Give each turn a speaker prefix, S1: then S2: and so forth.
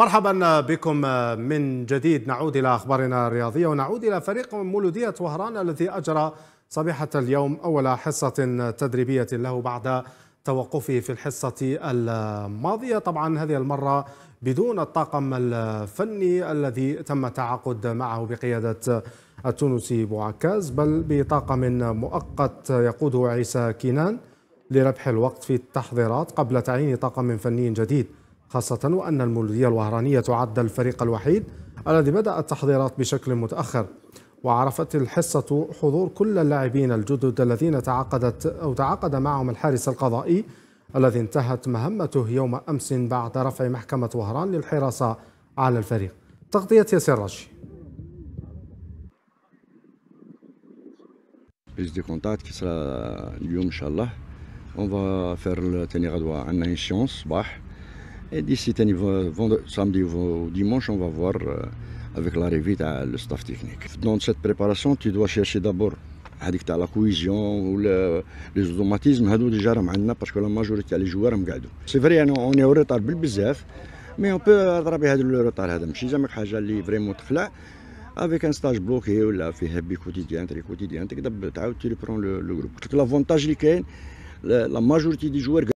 S1: مرحبا بكم آه، من جديد نعود إلى أخبارنا الرياضية ونعود إلى فريق مولودية وهران الذي أجرى صبيحة اليوم أول حصة تدريبية له بعد توقفه في الحصة الماضية طبعا هذه المرة بدون الطاقم الفني الذي تم التعاقد معه بقيادة التونسي بوعكاز بل بطاقم مؤقت يقوده عيسى كينان لربح الوقت في التحضيرات قبل تعيين طاقم فني جديد خاصة وأن المولودية الوهرانية تعد الفريق الوحيد الذي بدأ التحضيرات بشكل متأخر وعرفت الحصة حضور كل اللاعبين الجدد الذين تعاقدت أو تعاقد معهم الحارس القضائي الذي انتهت مهمته يوم أمس بعد رفع محكمة وهران للحراسة على الفريق تغطية ياسر راشي
S2: بليس دي كونتاكت كي اليوم ان شاء الله اون فا فير تاني غدوه عندنا شيونس صباح Et d'ici samedi ou dimanche, on va voir euh, avec l'arrivée du staff technique. Dans cette préparation, tu dois chercher d'abord la cohésion ou les automatismes déjà parce que la majorité des joueurs sont là. C'est vrai, on est en retard beaucoup, mais on peut attraper le retard. Si jamais quelque chose est vraiment clair, avec un stage bloqué ou la fait happy quotidien, très quotidien, tu reprends le, le groupe. L'avantage, la majorité des joueurs